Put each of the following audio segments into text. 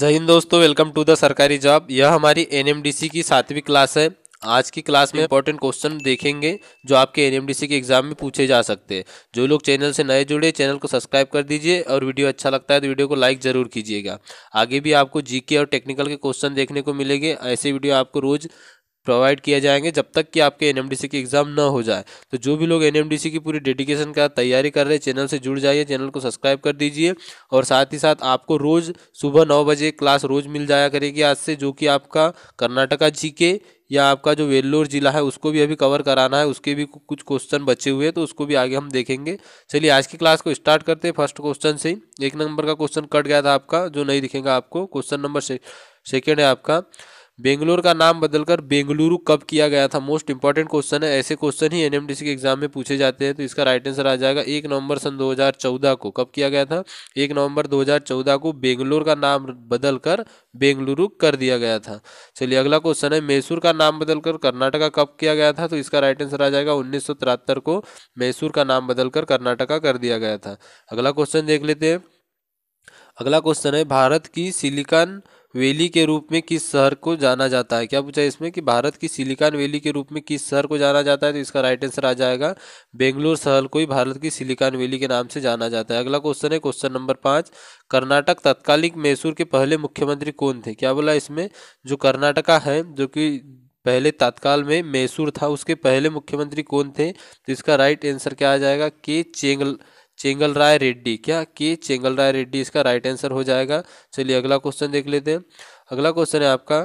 जय हिंद दोस्तों वेलकम टू द सरकारी जॉब यह हमारी एनएमडीसी की सातवीं क्लास है आज की क्लास में इंपॉर्टेंट क्वेश्चन देखेंगे जो आपके एनएमडीसी के एग्जाम में पूछे जा सकते हैं जो लोग चैनल से नए जुड़े चैनल को सब्सक्राइब कर दीजिए और वीडियो अच्छा लगता है तो वीडियो को लाइक जरूर कीजिएगा आगे भी आपको जीके और टेक्निकल के क्वेश्चन देखने को मिलेंगे ऐसे वीडियो आपको रोज़ प्रोवाइड किए जाएंगे जब तक कि आपके एन की एग्ज़ाम ना हो जाए तो जो भी लोग एन की पूरी डेडिकेशन का तैयारी कर रहे हैं चैनल से जुड़ जाइए चैनल को सब्सक्राइब कर दीजिए और साथ ही साथ आपको रोज़ सुबह नौ बजे क्लास रोज़ मिल जाया करेगी आज से जो कि आपका कर्नाटका जी या आपका जो वेल्लोर जिला है उसको भी अभी कवर कराना है उसके भी कुछ क्वेश्चन बचे हुए हैं तो उसको भी आगे हम देखेंगे चलिए आज की क्लास को स्टार्ट करते हैं फर्स्ट क्वेश्चन से एक नंबर का क्वेश्चन कट गया था आपका जो नहीं दिखेगा आपको क्वेश्चन नंबर सेकेंड है आपका बेंगलोर का नाम बदलकर बेंगलुरु कब किया गया था मोस्ट इंपॉर्टेंट क्वेश्चन है ऐसे क्वेश्चन ही एनएमडीसी के एग्जाम में पूछे जाते हैं तो इसका राइट आंसर आ जाएगा एक नवंबर सन 2014 को कब किया गया था एक नवंबर 2014 को बेंगलोर का नाम बदलकर बेंगलुरु कर दिया गया था चलिए अगला क्वेश्चन है मैसूर का नाम बदलकर कर्नाटका कब किया गया था तो इसका राइट आंसर आ जाएगा उन्नीस को मैसूर का नाम बदलकर कर्नाटका कर दिया गया था अगला क्वेश्चन देख लेते हैं अगला क्वेश्चन है भारत की सिलिकॉन वैली के रूप में किस शहर को जाना जाता है क्या पूछा इसमें कि भारत की सिलिकॉन वैली के रूप में किस शहर को जाना जाता है तो इसका राइट आंसर आ जाएगा बेंगलोर शहर को ही भारत की सिलिकॉन वैली के नाम से जाना जाता है अगला क्वेश्चन है क्वेश्चन नंबर पाँच कर्नाटक तत्कालिक मैसूर के पहले मुख्यमंत्री कौन थे क्या बोला इसमें जो कर्नाटका है जो कि पहले तत्काल में मैसूर था उसके पहले मुख्यमंत्री कौन थे तो इसका राइट आंसर क्या आ जाएगा के चेंगल चेंगल राय रेड्डी क्या के चेंगल राय रेड्डी इसका राइट आंसर हो जाएगा चलिए अगला क्वेश्चन देख लेते हैं अगला क्वेश्चन है आपका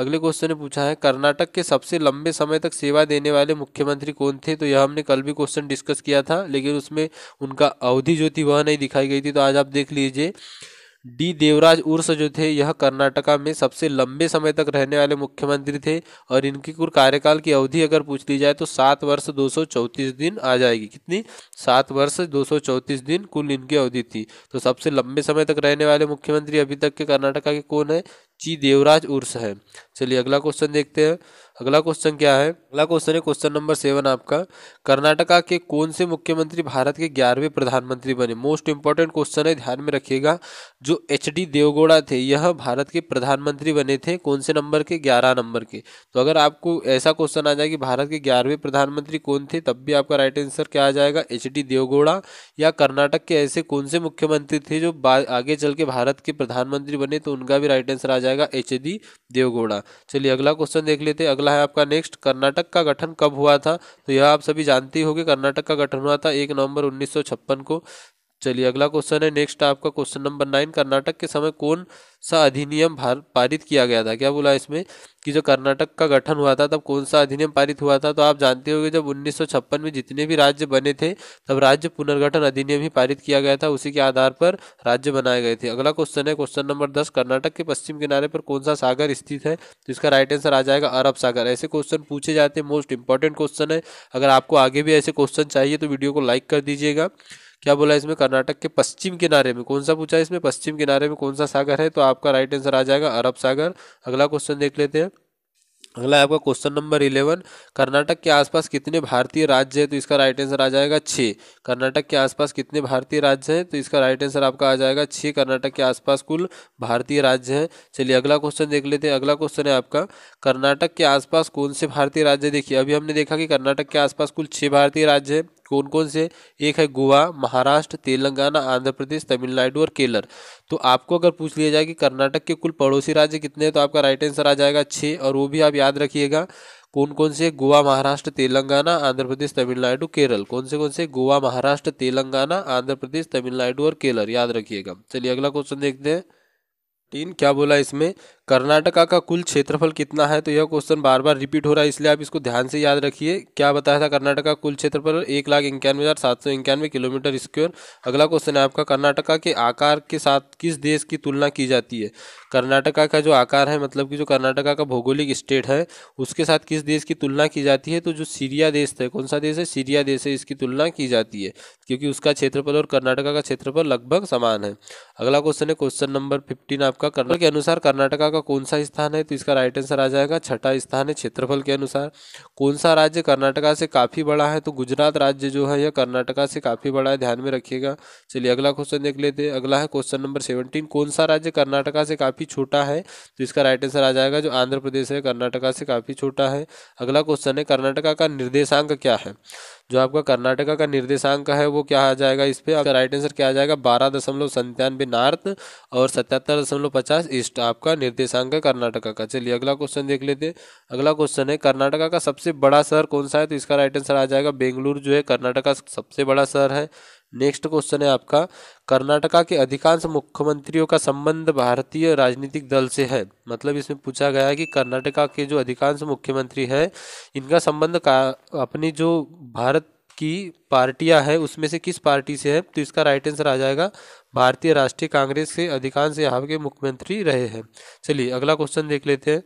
अगले क्वेश्चन ने पूछा है कर्नाटक के सबसे लंबे समय तक सेवा देने वाले मुख्यमंत्री कौन थे तो यह हमने कल भी क्वेश्चन डिस्कस किया था लेकिन उसमें उनका अवधि जो थी वह नहीं दिखाई गई थी तो आज आप देख लीजिए डी देवराज उर्स जो थे यह कर्नाटका में सबसे लंबे समय तक रहने वाले मुख्यमंत्री थे और इनकी कुल कार्यकाल की अवधि अगर पूछ ली जाए तो सात वर्ष दो दिन आ जाएगी कितनी सात वर्ष दो दिन कुल इनकी अवधि थी तो सबसे लंबे समय तक रहने वाले मुख्यमंत्री अभी तक के कर्नाटका के कौन है ची देवराज उर्स है चलिए अगला क्वेश्चन देखते हैं अगला क्वेश्चन क्या है अगला क्वेश्चन है क्वेश्चन नंबर सेवन आपका कर्नाटका के कौन से मुख्यमंत्री भारत के ग्यारहवें प्रधानमंत्री बने मोस्ट इंपॉर्टेंट क्वेश्चन है ध्यान में रखिएगा जो एच डी देवगौड़ा थे यह भारत के प्रधानमंत्री बने थे कौन से नंबर के ग्यारह नंबर के तो अगर आपको ऐसा क्वेश्चन आ जाए कि भारत के ग्यारहवें प्रधानमंत्री कौन थे तब भी आपका राइट आंसर क्या आ जाएगा एच डी देवगौड़ा या कर्नाटक के ऐसे कौन से मुख्यमंत्री थे जो आगे चल के भारत के प्रधानमंत्री बने तो उनका भी राइट आंसर आ जाएगा एच डी देवगौड़ा चलिए अगला क्वेश्चन देख लेते हैं अगला अगला है आपका नेक्स्ट कर्नाटक का गठन कब हुआ था तो यह आप सभी जानती होगी कर्नाटक का गठन हुआ था एक नवंबर उन्नीस को चलिए अगला क्वेश्चन है नेक्स्ट आपका क्वेश्चन नंबर नाइन कर्नाटक के समय कौन सा अधिनियम पारित किया गया था क्या बोला इसमें कि जो कर्नाटक का गठन हुआ था तब कौन सा अधिनियम पारित हुआ था तो आप जानते होंगे जब 1956 में जितने भी राज्य बने थे तब राज्य पुनर्गठन अधिनियम ही पारित किया गया था उसी के आधार पर राज्य बनाए गए थे अगला क्वेश्चन है क्वेश्चन नंबर दस कर्नाटक के पश्चिम किनारे पर कौन सा सागर स्थित है तो इसका राइट आंसर आ जाएगा अरब सागर ऐसे क्वेश्चन पूछे जाते हैं मोस्ट इंपॉर्टेंट क्वेश्चन है अगर आपको आगे भी ऐसे क्वेश्चन चाहिए तो वीडियो को लाइक कर दीजिएगा क्या बोला इसमें कर्नाटक के पश्चिम किनारे में कौन सा पूछा इसमें पश्चिम किनारे में कौन सा सागर है तो आपका राइट आंसर आ जाएगा अरब सागर अगला क्वेश्चन देख लेते हैं अगला आपका क्वेश्चन नंबर इलेवन कर्नाटक के आसपास कितने भारतीय राज्य हैं तो इसका राइट आंसर आ जाएगा छः कर्नाटक के आसपास कितने भारतीय राज्य हैं तो इसका राइट आंसर आपका आ जाएगा छः कर्नाटक के आसपास कुल भारतीय राज्य हैं चलिए अगला क्वेश्चन देख लेते हैं अगला क्वेश्चन है आपका कर्नाटक के आसपास कौन से भारतीय राज्य देखिए अभी हमने देखा कि कर्नाटक के आसपास कुल छः भारतीय राज्य हैं कौन कौन से एक है गोवा महाराष्ट्र तेलंगाना आंध्र प्रदेश तमिलनाडु और केरल तो आपको अगर पूछ लिया जाए कि कर्नाटक के कुल पड़ोसी राज्य कितने हैं तो आपका राइट आंसर आ जाएगा छः और वो भी आप याद रखिएगा कौन कौन से गोवा महाराष्ट्र तेलंगाना आंध्र प्रदेश तमिलनाडु केरल कौन से कौन से गोवा महाराष्ट्र तेलंगाना आंध्र प्रदेश तमिलनाडु और केरल याद रखिएगा चलिए अगला क्वेश्चन देखते हैं तीन क्या बोला इसमें कर्नाटका का कुल क्षेत्रफल कितना है तो यह क्वेश्चन बार बार रिपीट हो रहा है इसलिए आप इसको ध्यान से याद रखिए क्या बताया था कर्नाटक का कुल क्षेत्रफल एक लाख इक्यानवे हज़ार सात सौ इक्यानवे किलोमीटर स्क्वेयर अगला क्वेश्चन है आपका कर्नाटका के आकार के साथ किस देश की तुलना की जाती है कर्नाटका का जो आकार है मतलब कि जो कर्नाटका का भौगोलिक स्टेट है उसके साथ किस देश की तुलना की जाती है तो जो सीरिया देश है कौन सा देश है सीरिया देश है इसकी तुलना की जाती है क्योंकि उसका क्षेत्रफल और कर्नाटका का क्षेत्रफल लगभग समान है अगला क्वेश्चन है क्वेश्चन नंबर फिफ्टीन आपका कर्नाटक के अनुसार कर्नाटका का कौन सा स्थान है तो इसका राइट आंसर आ जाएगा छठा स्थान है क्षेत्रफल के अनुसार कौन सा राज्य कर्नाटका से काफ़ी बड़ा है तो गुजरात राज्य जो है यह कर्नाटका से काफ़ी बड़ा है ध्यान में रखिएगा चलिए अगला क्वेश्चन देख लेते हैं अगला है क्वेश्चन नंबर सेवनटीन कौन सा राज्य कर्नाटका से काफ़ी छोटा है तो इसका राइट आंसर आ जाएगा जो आंध्र प्रदेश है कर्नाटका से काफ़ी छोटा है अगला क्वेश्चन है कर्नाटका का निर्देशांक क्या है जो आपका कर्नाटका का निर्देशांक है वो क्या आ जाएगा इस पर आपका राइट आंसर क्या आ जाएगा बारह दशमलव संतानवे नॉर्थ और सतहत्तर दशमलव पचास ईस्ट आपका निर्देशांक है कर्नाटका का चलिए अगला क्वेश्चन देख लेते हैं अगला क्वेश्चन है कर्नाटका का सबसे बड़ा शहर कौन सा है तो इसका राइट आंसर आ जाएगा बेंगलुरु जो है कर्नाटका का सबसे बड़ा शहर है नेक्स्ट क्वेश्चन है आपका कर्नाटका के अधिकांश मुख्यमंत्रियों का संबंध भारतीय राजनीतिक दल से है मतलब इसमें पूछा गया है कि कर्नाटका के जो अधिकांश मुख्यमंत्री हैं इनका संबंध का अपनी जो भारत की पार्टियां हैं उसमें से किस पार्टी से है तो इसका राइट आंसर आ जाएगा भारतीय राष्ट्रीय कांग्रेस के अधिकांश यहाँ के मुख्यमंत्री रहे हैं चलिए अगला क्वेश्चन देख लेते हैं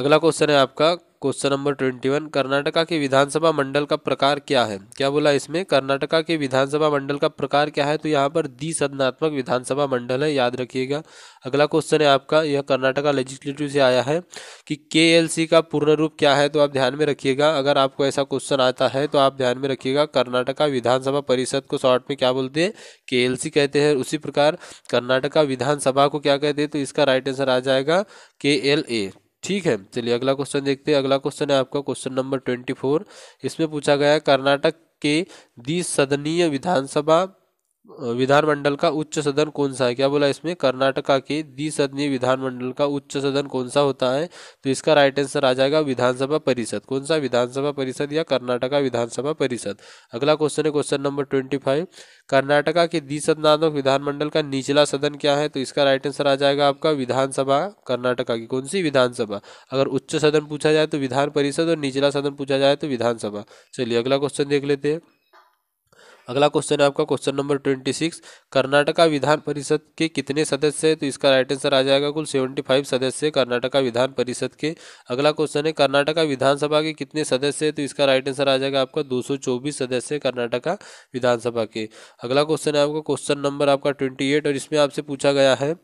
अगला क्वेश्चन है आपका question number twenty one Karnataka के विधानसभा मंडल का प्रकार क्या है क्या बोला इसमें कर्नाटका के विधानसभा मंडल का प्रकार क्या है तो यहाँ पर द्विसदनात्मक विधानसभा मंडल है याद रखिएगा अगला क्वेश्चन है आपका यह कर्नाटका लेजिस्लेटिव से आया है कि के का पूर्ण रूप क्या है तो आप ध्यान में रखिएगा अगर आपको ऐसा क्वेश्चन आता है तो आप ध्यान में रखिएगा कर्नाटका विधानसभा परिषद को शॉर्ट में क्या बोलते हैं के कहते हैं उसी प्रकार कर्नाटका विधानसभा को क्या कहते हैं तो इसका राइट आंसर आ जाएगा के ठीक है चलिए अगला क्वेश्चन देखते हैं अगला क्वेश्चन है आपका क्वेश्चन नंबर ट्वेंटी फोर इसमें पूछा गया कर्नाटक के द्विसदनीय विधानसभा विधानमंडल का उच्च सदन कौन सा है क्या बोला इसमें कर्नाटका के द्विसदनीय विधानमंडल का उच्च सदन कौन सा होता है तो इसका राइट आंसर आ जाएगा विधानसभा परिषद कौन सा विधानसभा परिषद या कर्नाटका विधानसभा परिषद अगला क्वेश्चन है question number twenty five Karnataka के द्विसदनात्मक विधानमंडल का निचला सदन क्या है तो इसका राइट आंसर आ जाएगा आपका विधानसभा कर्नाटका की कौन सी विधानसभा अगर उच्च सदन पूछा जाए तो विधान परिषद और निचला सदन पूछा जाए तो विधानसभा चलिए अगला क्वेश्चन देख लेते हैं अगला क्वेश्चन है आपका question number twenty six Karnataka विधान परिषद के कितने सदस्य है तो इसका राइट आंसर आ जाएगा कुल सेवेंटी फाइव सदस्य कर्नाटका विधान परिषद के अगला क्वेश्चन है कर्नाटका विधानसभा के कितने सदस्य है तो इसका राइट आंसर आ जाएगा आपका दो सदस्य कर्नाटका विधानसभा के अगला क्वेश्चन है आपका क्वेश्चन नंबर आपका ट्वेंटी और इसमें आपसे पूछा गया है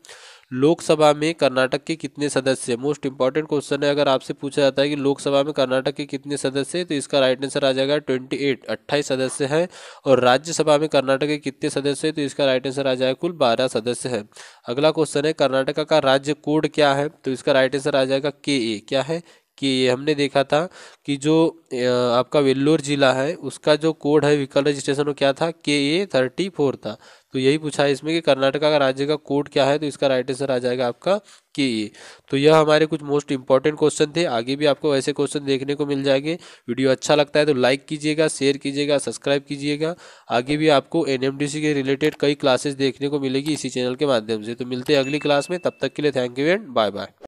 लोकसभा में कर्नाटक के कितने सदस्य मोस्ट इंपॉर्टेंट क्वेश्चन है अगर आपसे पूछा जाता है कि लोकसभा में कर्नाटक के कितने सदस्य है तो इसका राइट आंसर आ जाएगा ट्वेंटी एट अट्ठाईस सदस्य हैं और राज्यसभा में कर्नाटक के कितने सदस्य है तो इसका राइट आंसर आ जाएगा कुल बारह सदस्य हैं अगला क्वेश्चन है कर्नाटका का राज्य कोड क्या है तो इसका राइट आंसर आ जाएगा के ए क्या है कि हमने देखा था कि जो आपका वेल्लोर जिला है उसका जो कोड है व्हीकल रजिस्ट्रेशन वो क्या था के ए थर्टी फोर था तो यही पूछा है इसमें कि कर्नाटका का राज्य का कोड क्या है तो इसका राइट आंसर आ जाएगा आपका के ए तो यह हमारे कुछ मोस्ट इंपॉर्टेंट क्वेश्चन थे आगे भी आपको ऐसे क्वेश्चन देखने को मिल जाएंगे वीडियो अच्छा लगता है तो लाइक कीजिएगा शेयर कीजिएगा सब्सक्राइब कीजिएगा आगे भी आपको एन के रिलेटेड कई क्लासेस देखने को मिलेगी इसी चैनल के माध्यम से तो मिलते हैं अगली क्लास में तब तक के लिए thank you and bye bye